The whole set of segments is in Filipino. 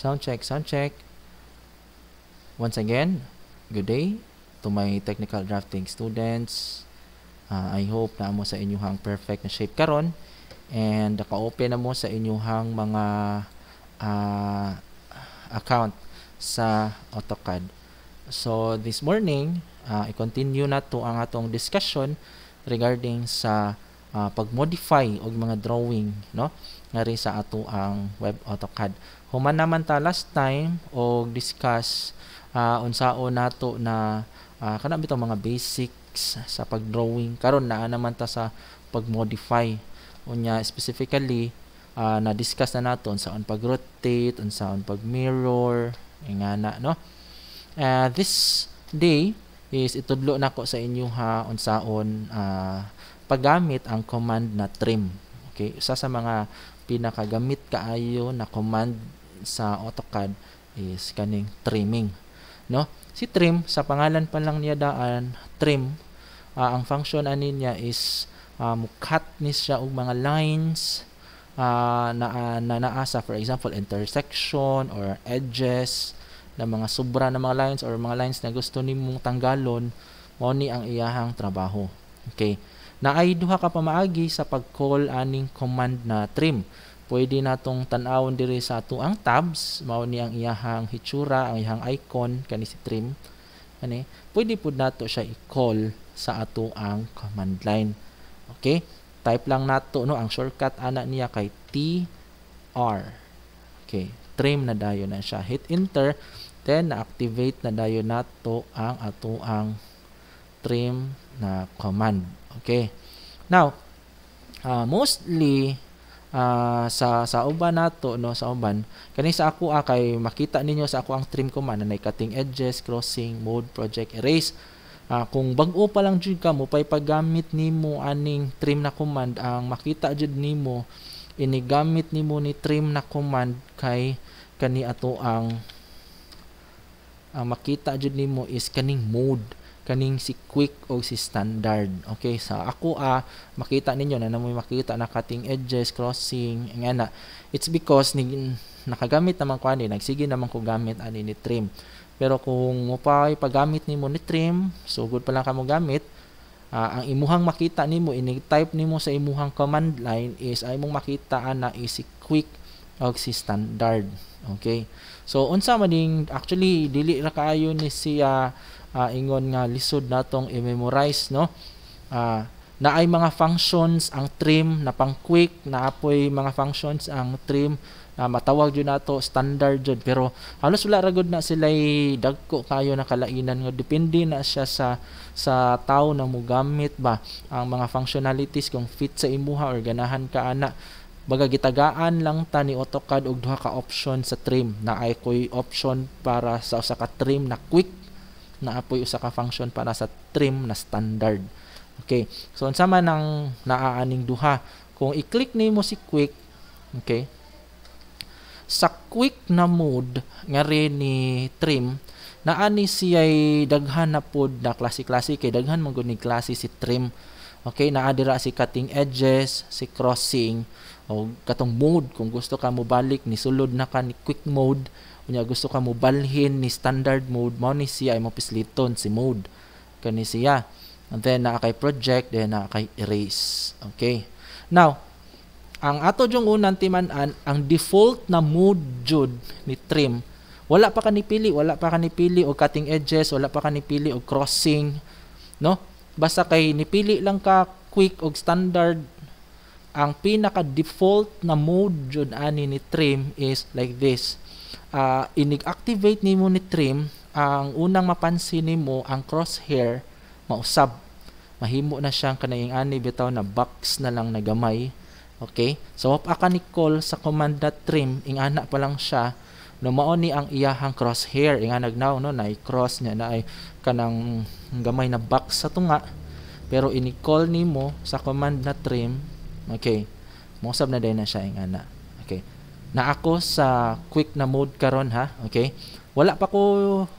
Sound check, sound check. Once again, good day to my technical drafting students. Uh, I hope na mo sa inyuhang perfect na shape karon and naka-open na mo sa inyong mga uh, account sa AutoCAD. So this morning, uh, i-continue na to ang atong discussion regarding sa uh, pag-modify og mga drawing no nga rin sa ato ang web AutoCAD human naman ta last time og discuss uh, unsaon nato na uh, kana bitaw mga basics sa pagdrawing karon naa naman ta sa pag-modify unya specifically uh, na discuss na nato unsaon pag-rotate unsaon pag-mirror eh, nga na no uh, this day is itudlo nako sa inyo ha unsaon uh, paggamit ang command na trim. Okay? Isa sa mga pinakagamit kaayo na command sa AutoCAD is kaning trimming. No? Si trim, sa pangalan pa lang niya daan, trim, uh, ang function ani niya is uh, ah, mukat ni siya og mga lines uh, na, uh, na naasa for example intersection or edges na mga sobra na mga lines or mga lines na gusto nimong tanggalon mao ni ang iyahang trabaho okay Naay duha ka pamaagi sa pag-call aning command na trim. Pwede natong tan-awon diri sa ato ang tabs, mao ni ang iyahang hitsura, ang iyahang icon kani si trim. Ani, pwede pud nato siya i-call sa ato ang command line. Okay? Type lang nato no ang shortcut ana niya kay T R. Okay, trim na dayon na siya. Hit enter then na-activate na dayon nato ang ato ang trim na command. Okay. Now, uh, mostly uh, sa sa uban nato no sa uban kani sa ako ah, kay makita ninyo sa ako ang trim command na cutting edges, crossing, mode, project, erase. Uh, kung bag-o pa lang jud ka mo pay paggamit nimo aning trim na command ang makita jud nimo inigamit nimo ni trim na command kay kani ato ang ang makita jud nimo is kaning mode kaning si quick o si standard okay sa so, ako ah makita ninyo na namoy makita na cutting edges crossing nga na it's because ni nakagamit naman ko ani ah, nagsige naman ko gamit ani ah, ni trim pero kung mo pa ipagamit nimo ni trim so good pa lang kamo gamit uh, ang imuhang makita nimo ini-type nimo sa imuhang command line is ay mong makita ana is si quick o si standard okay so unsa man ding actually dili ra kaayo ni siya uh, uh, ingon nga lisod natong i-memorize no uh, ah, na ay mga functions ang trim na pang quick na apoy mga functions ang trim ah, na uh, matawag jud nato standard jud pero halos wala ra na sila'y dagko kayo na kalainan nga depende na siya sa sa tao na mogamit ba ang mga functionalities kung fit sa imuha or ganahan ka ana baga gitagaan lang ta ni AutoCAD og duha ka option sa trim na ay koy option para sa usa ka trim na quick naapoy usa ka function para sa trim na standard. Okay. So unsa man ang naaaning duha, kung i-click nimo si quick, okay? Sa quick na mode nga rin ni trim, naani siya'y daghan na pod na klase-klase kay daghan man ni klase si trim. Okay, naa dira si cutting edges, si crossing, o katong mode kung gusto ka mo balik ni sulod na ka ni quick mode Kunya gusto ka mo balhin ni standard mode mo ni siya ay mapisliton si mode kani siya. And then naa kay project then naa kay erase. Okay. Now, ang ato jong unang timan-an ang default na mode jud ni trim wala pa ka nipili, wala pa ka nipili og cutting edges, wala pa ka nipili og crossing, no? Basta kay nipili lang ka quick og standard ang pinaka default na mode jud ani ni trim is like this uh, inig-activate nimo ni trim ang unang mapansin nimo ang crosshair mausab mahimo na siyang kanayang ani bitaw na box na lang na gamay okay so up aka ni call sa command na trim ing ingana pa lang siya no ni ang iyahang crosshair nga nagnaw no na cross niya na ay kanang gamay na box sa tunga pero ini-call nimo sa command na trim okay mausab na din na siya ingana na ako sa quick na mode karon ha okay wala pa ko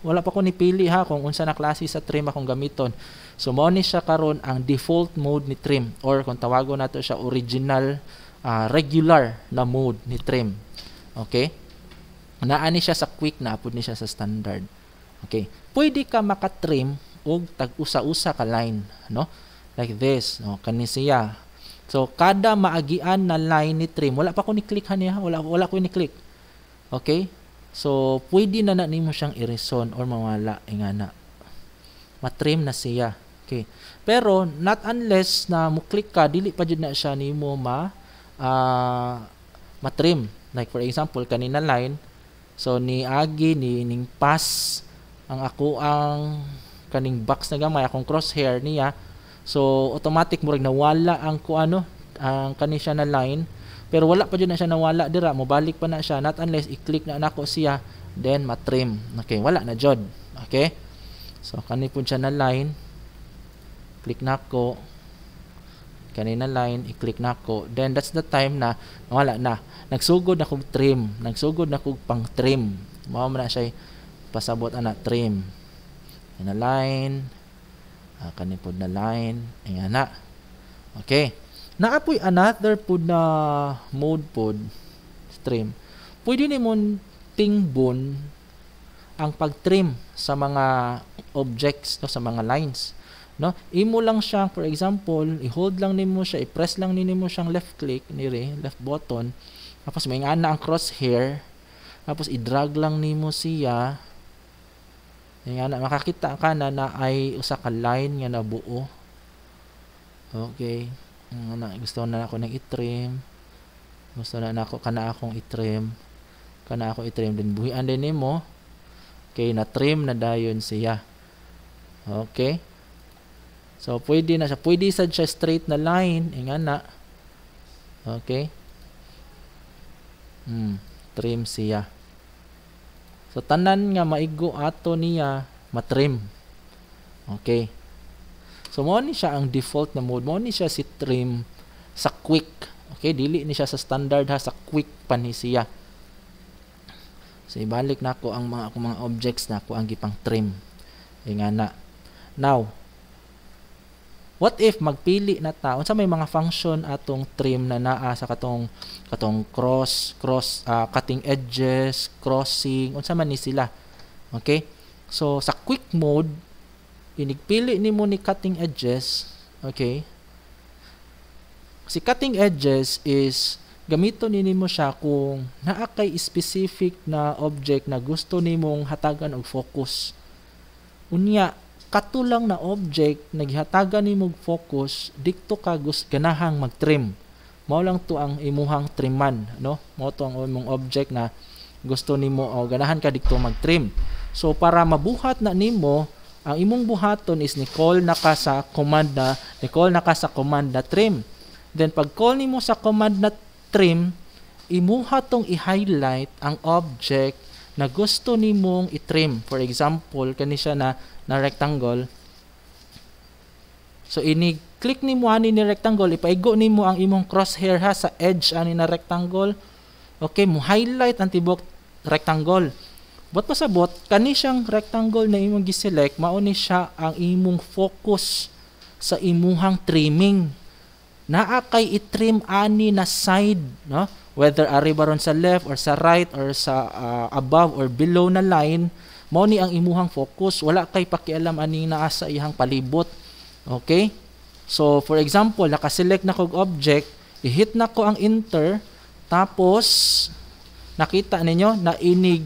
wala pa ko nipili ha kung unsa na klase sa trim akong gamiton so mo ni siya karon ang default mode ni trim or kung tawagon nato siya original uh, regular na mode ni trim okay naani siya sa quick na apud ni siya sa standard okay pwede ka maka-trim og tag usa-usa ka line no like this no kani siya So, kada maagian na line ni trim, wala pa ko ni-click ha niya, wala, wala ko ni-click. Okay? So, pwede na na nimo siyang i-reson or mawala, e nga na. Matrim na siya. Okay. Pero, not unless na mo-click ka, dili pa jud na siya nimo ma, uh, matrim. Like, for example, kanina line, so, ni Agi, ni Ning Pass, ang ako ang kaning box na gamay, akong crosshair niya, So automatic murag nawala ang ano ang kani na line pero wala pa jud na siya nawala dira mo balik pa na siya not unless i-click na nako siya then matrim. Okay, wala na jud. Okay? So kani pud siya na line click nako kanina line i-click nako then that's the time na wala na nagsugod na kog trim nagsugod na kog pang trim mao man na siya pasabot ana trim in a line uh, ah, kanipod na line ay ana okay naapoy another pod na mode pod stream pwede nimon tingbon ang pagtrim sa mga objects no sa mga lines no imo lang siya for example i-hold lang nimo siya i-press lang nimo siyang left click nire left button tapos may na ang crosshair tapos i-drag lang nimo siya yan nga na, makakita ka na na ay usa ka line nga nabuo. Okay. Nga na, gusto na ako ng itrim. Gusto na nako kana akong itrim. Kana ako itrim din buhi and din mo. Okay, na trim na dayon siya. Okay. So pwede na siya. Pwede sad siya straight na line, nga na. Okay. Hmm, trim siya. So tanan nga maigo ato niya matrim. Okay. So mo ni siya ang default na mode. Mo ni siya si trim sa quick. Okay, dili ni siya sa standard ha sa quick pa ni So ibalik na ko ang mga akong mga objects na ko ang gipang trim. Ingana. Eh, Now, What if magpili na ta unsa may mga function atong trim na naa sa katong katong cross cross uh, cutting edges, crossing, unsa man ni sila. Okay? So sa quick mode, inigpili nimo ni cutting edges, okay? Si cutting edges is gamito ni nimo siya kung naa kay specific na object na gusto nimong hatagan og focus. Unya katulang na object naghatagan nimo focus dikto ka gus ganahang magtrim mao lang to ang imuhang trimman no mao to ang imong object na gusto nimo o ganahan ka dikto magtrim so para mabuhat na nimo ang imong buhaton is ni call na ka sa command na ni call na ka sa command na trim then pag call nimo sa command na trim imuha tong i-highlight ang object na gusto nimong i-trim. For example, kani siya na na rectangle. So ini-click nimo ani ni rectangle, ipaigo nimo ang imong crosshair ha sa edge ani na rectangle. Okay, mo highlight ang tibok rectangle. But pasabot kani siyang rectangle na imong gi-select, mao ni siya ang imong focus sa imuhang trimming naa kay i-trim ani na side no whether ari ba ron sa left or sa right or sa uh, above or below na line mao ni ang imuhang focus wala kay pakialam ani naa sa ihang palibot okay so for example nakaselect na kog object i-hit na ko ang enter tapos nakita ninyo na inig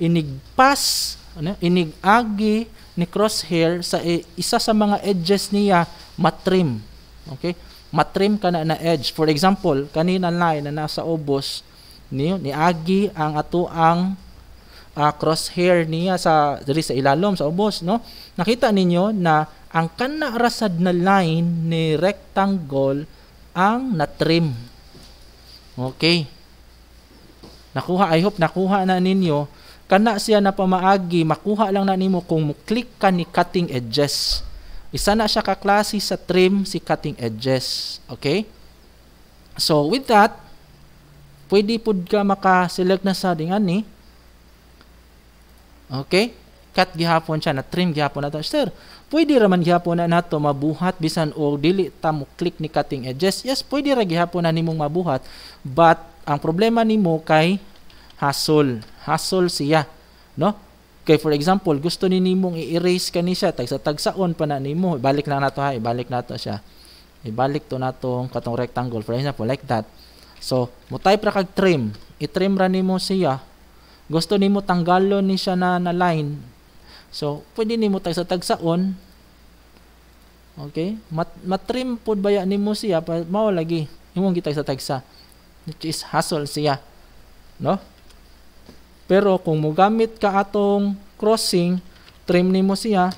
inig pass ano inig agi ni crosshair sa eh, isa sa mga edges niya matrim okay matrim ka na na edge. For example, kanina na na nasa obos ni ni Agi ang ato ang uh, ah, crosshair niya sa diri sa ilalom sa obos no. Nakita ninyo na ang kana rasad na line ni rectangle ang natrim. Okay. Nakuha, I hope nakuha na ninyo. Kana siya na pamaagi, makuha lang na nimo kung mo click ka ni cutting edges. Isa na siya kaklase sa trim si cutting edges. Okay? So, with that, pwede pud ka maka-select na sa dingan ni. Okay? Cut gihapon siya na trim gihapon nato. Sir, pwede ra man gihapon na nato mabuhat bisan o dili tamo click ni cutting edges. Yes, pwede ra gihapon na nimong mabuhat, but ang problema nimo kay hassle. Hassle siya, no? Kay for example, gusto ni nimong i-erase kani siya tagsa tagsaon pa na nimo, balik na nato ha, ibalik nato siya. Ibalik to natong katong rectangle for example like that. So, mo type ra kag trim, i-trim ra nimo siya. Gusto nimo tanggalon ni siya na, na line. So, pwede nimo tagsa tagsaon. Okay? Mat matrim pud baya nimo siya pa mao lagi imong sa tagsa. Which is hassle siya. No? Pero kung mogamit ka atong crossing, trim nimo siya,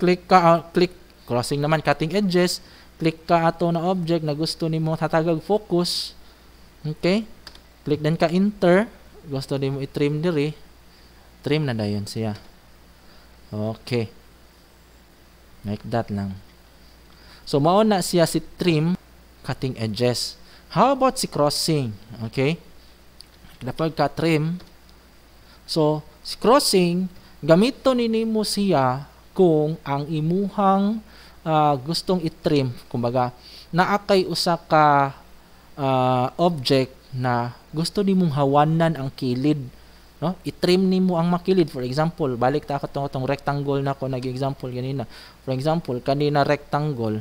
click ka uh, click crossing naman cutting edges, click ka ato na object na gusto nimo tatagag focus. Okay? Click din ka enter, gusto nimo i-trim diri. Trim na dayon siya. Okay. Like that lang. So mao na siya si trim cutting edges. How about si crossing? Okay? na pagka-trim. So, crossing, gamito ni nimo siya kung ang imuhang uh, gustong itrim, kumbaga, naa kay usa ka uh, object na gusto nimong hawanan ang kilid no i-trim nimo ang makilid for example balik ta ka tong rectangle na ko nag-example ganina for example kanina rectangle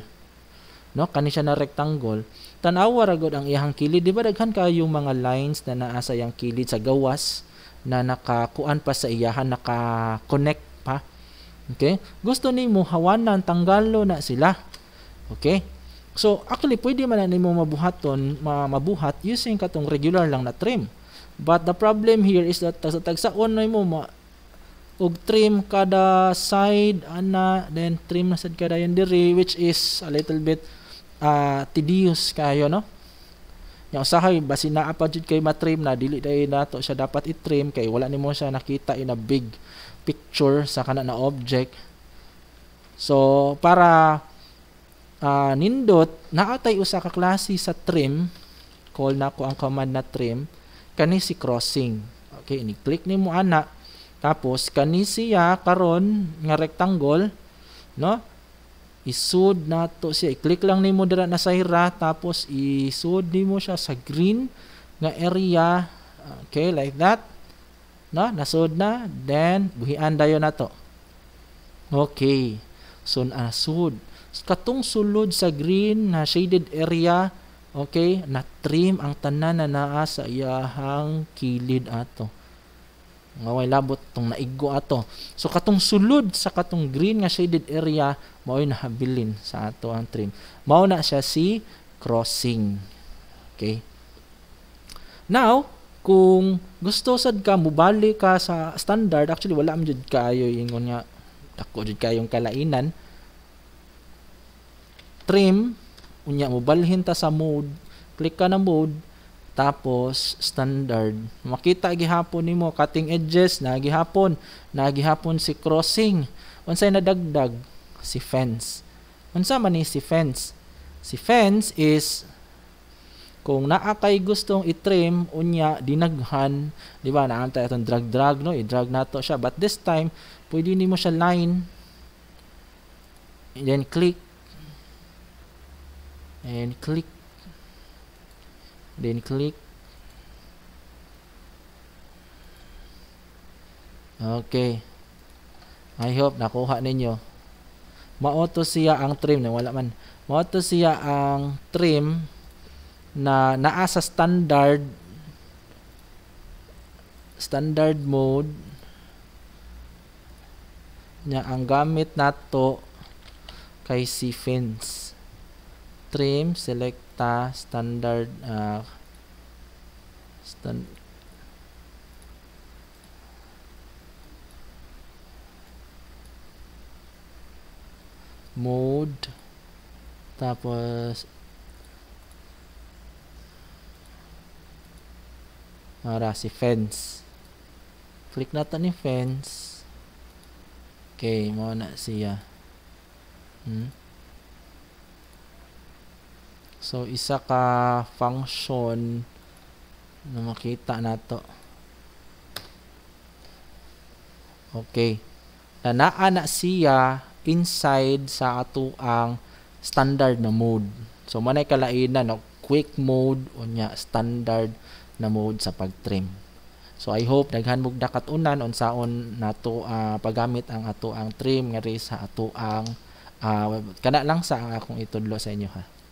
no kani siya na rectangle tanaw awa ra gud ang iyang kilid di ba daghan kayo mga lines na naa sa iyang kilid sa gawas na nakakuan pa sa iyahan naka-connect pa okay gusto nimo hawanan tanggalo na sila okay so actually pwede man nimo mabuhaton mabuhat using katong regular lang na trim but the problem here is that sa tagsaon nimo ma og trim kada side ana then trim na sad kada yan diri which is a little bit uh, tedious kayo no nya usahay basi na pa jud kay matrim na dili dai nato siya dapat i-trim kay wala nimo siya nakita in a big picture sa kana na object so para uh, nindot naatay usa ka klase sa trim call na ko ang command na trim kani si crossing okay ni click nimo ana tapos kani siya karon nga rectangle no isud nato siya i-click lang nimo dira na sa hira tapos isud nimo siya sa green nga area okay like that no nasud na then buhian dayon nato okay so nasud katong sulod sa green na shaded area okay na trim ang tanan na naa sa iyahang kilid ato nga way labot tong naigo ato so katong sulod sa katong green nga shaded area mao na habilin sa ato ang trim mao na siya si crossing okay now kung gusto sad ka mubali ka sa standard actually wala man jud kayo ingon nga dako jud kayong kalainan trim unya mubalhin ta sa mode click ka na mode tapos standard, makita gihapon nimo cutting edges na gihapon, na gihapon si crossing. Unsay nadagdag si fence. Unsa man ni si fence? Si fence is kung naa kay gustong i-trim unya dinaghan, di ba? na ta atong drag-drag no, i-drag nato siya. But this time, pwede nimo siya line. And then click. And click then click okay I hope nakuha ninyo mauto siya ang trim na wala man mauto siya ang trim na naasa standard standard mode nya ang gamit nato kay si fins trim select ta standard uh, ah, stand mode tapos para si fence click natin ni fence okay mo na siya hmm So, isa ka function na makita na to. Okay. Nanaa na siya inside sa ato ang standard na mode. So, manay kalainan, no? quick mode o nya standard na mode sa pagtrim. So I hope daghan dakat unan unsaon nato uh, ah, paggamit ang ato ang trim nga sa ato ang uh, kana lang sa akong itudlo sa inyo ha.